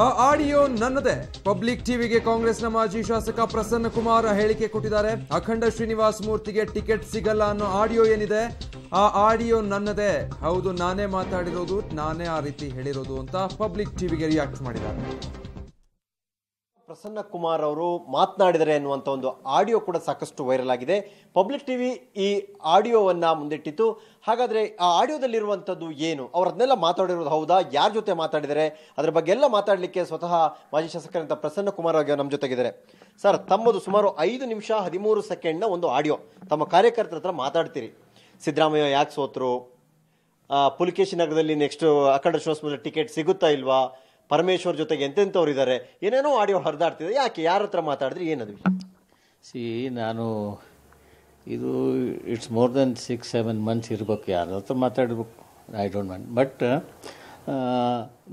ಆ ಆಡಿಯೋ ನನ್ನದೇ ಪಬ್ಲಿಕ್ ಟಿವಿಗೆ ಕಾಂಗ್ರೆಸ್ನ ಮಾಜಿ ಶಾಸಕ ಪ್ರಸನ್ನ ಕುಮಾರ್ ಹೇಳಿಕೆ ಕೊಟ್ಟಿದ್ದಾರೆ ಅಖಂಡ ಶ್ರೀನಿವಾಸ್ ಮೂರ್ತಿಗೆ ಟಿಕೆಟ್ ಸಿಗಲ್ಲ ಅನ್ನೋ ಆಡಿಯೋ ಏನಿದೆ ಆ ಆಡಿಯೋ ನನ್ನದೇ ಹೌದು ನಾನೇ ಮಾತಾಡಿರೋದು ನಾನೇ ಆ ರೀತಿ ಹೇಳಿರೋದು ಅಂತ ಪಬ್ಲಿಕ್ ಟಿವಿಗೆ ರಿಯಾಕ್ಟ್ ಮಾಡಿದ್ದಾರೆ ಪ್ರಸನ್ನ ಕುಮಾರ್ ಅವರು ಮಾತನಾಡಿದರೆ ಎನ್ನುವಂಥ ಒಂದು ಆಡಿಯೋ ಕೂಡ ಸಾಕಷ್ಟು ವೈರಲ್ ಆಗಿದೆ ಪಬ್ಲಿಕ್ ಟಿವಿ ಈ ಆಡಿಯೋವನ್ನು ಮುಂದಿಟ್ಟಿತ್ತು ಹಾಗಾದರೆ ಆ ಆಡಿಯೋದಲ್ಲಿರುವಂಥದ್ದು ಏನು ಅವರದನ್ನೆಲ್ಲ ಮಾತಾಡಿರೋದು ಹೌದಾ ಯಾರ ಜೊತೆ ಮಾತಾಡಿದರೆ ಅದರ ಬಗ್ಗೆ ಎಲ್ಲ ಮಾತಾಡಲಿಕ್ಕೆ ಸ್ವತಃ ಮಾಜಿ ಶಾಸಕರಂತ ಪ್ರಸನ್ನ ಕುಮಾರ್ ಅವರು ನಮ್ಮ ಜೊತೆಗಿದ್ದಾರೆ ಸರ್ ತಮ್ಮದು ಸುಮಾರು ಐದು ನಿಮಿಷ ಹದಿಮೂರು ಸೆಕೆಂಡ್ನ ಒಂದು ಆಡಿಯೋ ತಮ್ಮ ಕಾರ್ಯಕರ್ತರ ಹತ್ರ ಮಾತಾಡ್ತೀರಿ ಸಿದ್ದರಾಮಯ್ಯ ಯಾಕೆ ಸೋತರು ಪುಲಿಕೇಶಿ ನಗರದಲ್ಲಿ ನೆಕ್ಸ್ಟ್ ಅಖಂಡ ಶೋಸ್ ಟಿಕೆಟ್ ಸಿಗುತ್ತಾ ಇಲ್ವಾ ಪರಮೇಶ್ವರ್ ಜೊತೆಗೆ ಎಂತೆಂಥವ್ರು ಇದ್ದಾರೆ ಏನೇನೋ ಆಡಿಯೋ ಹರಿದಾಡ್ತಿದೆ ಯಾಕೆ ಯಾರ ಹತ್ರ ಮಾತಾಡಿದ್ರೆ ಏನದು ಸಿ ನಾನು ಇದು it's more than six seven months ಇರಬೇಕು ಯಾರ ಹತ್ರ ಮಾತಾಡಬೇಕು ಐ ಡೋಂಟ್ ಮೈಂಡ್ ಬಟ್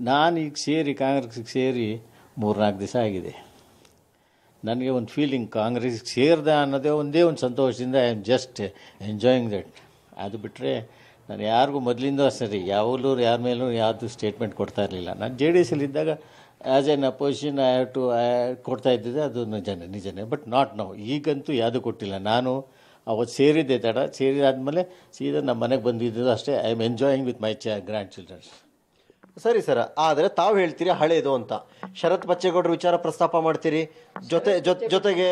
ನಾನೀಗ ಸೇರಿ ಕಾಂಗ್ರೆಸ್ಗೆ ಸೇರಿ ಮೂರ್ನಾಲ್ಕು ದಿವಸ ಆಗಿದೆ ನನಗೆ ಒಂದು ಫೀಲಿಂಗ್ ಕಾಂಗ್ರೆಸ್ಗೆ ಸೇರಿದೆ ಅನ್ನೋದೇ ಒಂದೇ ಒಂದು ಸಂತೋಷದಿಂದ I am just enjoying that ಅದು ಬಿಟ್ಟರೆ ನಾನು ಯಾರಿಗೂ ಮೊದಲಿಂದ ಸರಿ ಯಾವಲ್ಲೂ ಯಾರ ಮೇಲೂ ಯಾವುದು ಸ್ಟೇಟ್ಮೆಂಟ್ ಕೊಡ್ತಾ ಇರಲಿಲ್ಲ ನಾನು ಜೆ ಡಿ ಇದ್ದಾಗ as an opposition I have to ಕೊಡ್ತಾ ಇದ್ದಿದ್ದೆ ಅದು ನಿಜನೇ ನಿಜನೇ ಬಟ್ ನಾಟ್ ನಾವು ಈಗಂತೂ ಯಾವುದು ಕೊಟ್ಟಿಲ್ಲ ನಾನು ಅವತ್ತು ಸೇರಿದ್ದೆ ತಡ ಸೇರಿದಾದಮೇಲೆ ಸೀದಾ ನಮ್ಮ ಮನೆಗೆ ಬಂದಿದ್ದು ಅಷ್ಟೇ I am enjoying with my ಚ ಗ್ರ್ಯಾಂಡ್ ಚಿಲ್ಡ್ರನ್ಸ್ ಸರಿ ಸರ್ ಆದರೆ ತಾವು ಹೇಳ್ತೀರಿ ಹಳೇದು ಅಂತ ಶರತ್ ಬಚ್ಚೇಗೌಡರು ವಿಚಾರ ಪ್ರಸ್ತಾಪ ಮಾಡ್ತೀರಿ ಜೊತೆ ಜೊತೆಗೆ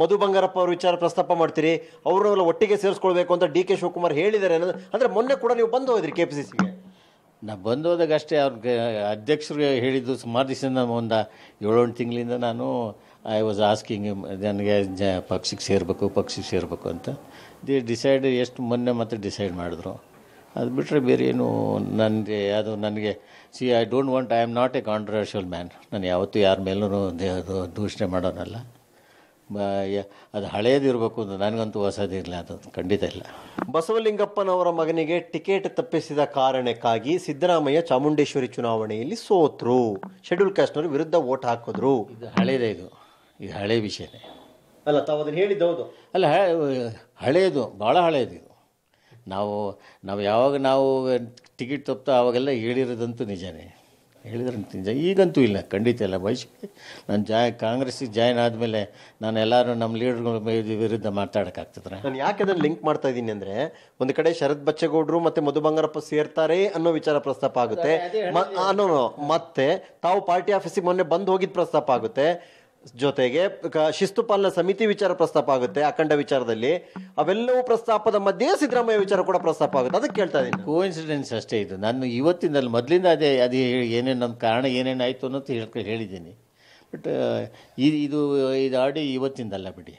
ಮಧು ಬಂಗಾರಪ್ಪ ಅವ್ರ ವಿಚಾರ ಪ್ರಸ್ತಾಪ ಮಾಡ್ತೀರಿ ಅವರವರೆಲ್ಲ ಒಟ್ಟಿಗೆ ಸೇರಿಸ್ಕೊಳ್ಬೇಕು ಅಂತ ಡಿ ಕೆ ಶಿವಕುಮಾರ್ ಹೇಳಿದ್ದಾರೆ ಅನ್ನೋದು ಅಂದರೆ ಮೊನ್ನೆ ಕೂಡ ನೀವು ಬಂದು ಹೋದ್ರಿ ಕೆ ಪಿ ಸಿ ಸಿಗೆ ನಾ ಬಂದು ಹೋದಾಗಷ್ಟೇ ಅವ್ರಿಗೆ ಅಧ್ಯಕ್ಷರಿಗೆ ಹೇಳಿದ್ದು ಸುಮಾರು ದಿವಸದಿಂದ ಒಂದು ಏಳೆಂಟು ತಿಂಗಳಿಂದ ನಾನು ಐ ವಾಸ್ ಆಸ್ಕಿಂಗ್ ನನಗೆ ಪಕ್ಷಕ್ಕೆ ಸೇರಬೇಕು ಪಕ್ಷಕ್ಕೆ ಸೇರಬೇಕು ಅಂತ ದಿ ಡಿಸೈಡ್ ಎಷ್ಟು ಮೊನ್ನೆ ಮತ್ತೆ ಡಿಸೈಡ್ ಮಾಡಿದ್ರು ಅದು ಬಿಟ್ಟರೆ ಬೇರೆ ಏನು ನನಗೆ ಅದು ನನಗೆ see I don't want I am not a controversial man ನಾನು ಯಾವತ್ತೂ ಯಾರ ಮೇಲೂ ದೂಷಣೆ ಮಾಡೋನಲ್ಲ ಅದು ಹಳೇದಿರಬೇಕು ಅಂತ ನನಗಂತೂ ಹೊಸದಿರಲಿಲ್ಲ ಅದು ಖಂಡಿತ ಇಲ್ಲ ಬಸವಲಿಂಗಪ್ಪನವರ ಮಗನಿಗೆ ಟಿಕೆಟ್ ತಪ್ಪಿಸಿದ ಕಾರಣಕ್ಕಾಗಿ ಸಿದ್ದರಾಮಯ್ಯ ಚಾಮುಂಡೇಶ್ವರಿ ಚುನಾವಣೆಯಲ್ಲಿ ಸೋತರು ಶೆಡ್ಯೂಲ್ ಕಾಸ್ಟ್ನವರು ವಿರುದ್ಧ ವೋಟ್ ಹಾಕಿದ್ರು ಇದು ಹಳೇದೇ ಇದು ಇದು ಹಳೆ ವಿಷಯನೇ ಅಲ್ಲ ತಾವು ಅದನ್ನು ಹೇಳಿದ್ದು ಹೌದು ಅಲ್ಲ ಹಳೆಯದು ಭಾಳ ಹಳೆಯದು ನಾವು ನಾವು ಯಾವಾಗ ನಾವು ಟಿಕೆಟ್ ತಪ್ಪ ಆವಾಗೆಲ್ಲ ಹೇಳಿರೋದಂತೂ ನಿಜನೇ ಹೇಳಿದ್ರಂತ ನಿಜ ಈಗಂತೂ ಇಲ್ಲ ಖಂಡಿತ ಇಲ್ಲ ಬಯಸಿಕೆ ನಾನು ಜಾಯ್ ಕಾಂಗ್ರೆಸ್ಸಿಗೆ ಜಾಯ್ನ್ ಆದಮೇಲೆ ನಾನು ಎಲ್ಲರೂ ನಮ್ಮ ಲೀಡರ್ಗಳ ವಿರುದ್ಧ ಮಾತಾಡೋಕ್ಕಾಗ್ತದ್ರೆ ನಾನು ಯಾಕೆ ಅದನ್ನು ಲಿಂಕ್ ಮಾಡ್ತಾ ಇದ್ದೀನಿ ಅಂದರೆ ಒಂದು ಕಡೆ ಶರತ್ ಬಚ್ಚೇಗೌಡರು ಮತ್ತು ಮಧು ಬಂಗಾರಪ್ಪ ಸೇರ್ತಾರೆ ಅನ್ನೋ ವಿಚಾರ ಪ್ರಸ್ತಾಪ ಆಗುತ್ತೆ ಅನ್ನೋ ಮತ್ತೆ ತಾವು ಪಾರ್ಟಿ ಆಫೀಸಿಗೆ ಮೊನ್ನೆ ಬಂದು ಹೋಗಿದ್ದು ಪ್ರಸ್ತಾಪ ಆಗುತ್ತೆ ಜೊತೆಗೆ ಶಿಸ್ತು ಪಾಲನಾ ಸಮಿತಿ ವಿಚಾರ ಪ್ರಸ್ತಾಪ ಆಗುತ್ತೆ ಅಖಂಡ ವಿಚಾರದಲ್ಲಿ ಅವೆಲ್ಲವೂ ಪ್ರಸ್ತಾಪದ ಮಧ್ಯೆ ಸಿದ್ದರಾಮಯ್ಯ ವಿಚಾರ ಕೂಡ ಪ್ರಸ್ತಾಪ ಆಗುತ್ತೆ ಅದಕ್ಕೆ ಕೇಳ್ತಾ ಇದ್ದೀನಿ ಕೋಇನ್ಸಿಡೆನ್ಸ್ ಅಷ್ಟೇ ಇದು ನಾನು ಇವತ್ತಿನಲ್ಲಿ ಮೊದಲಿಂದ ಅದೇ ಅದೇ ಏನೇನು ನಮ್ಮ ಕಾರಣ ಆಯಿತು ಅನ್ನೋದು ಹೇಳ್ಕೊ ಹೇಳಿದ್ದೀನಿ ಬಟ್ ಇದು ಇದು ಆಡಿ ಇವತ್ತಿಂದಲ್ಲ ಬಿಡಿ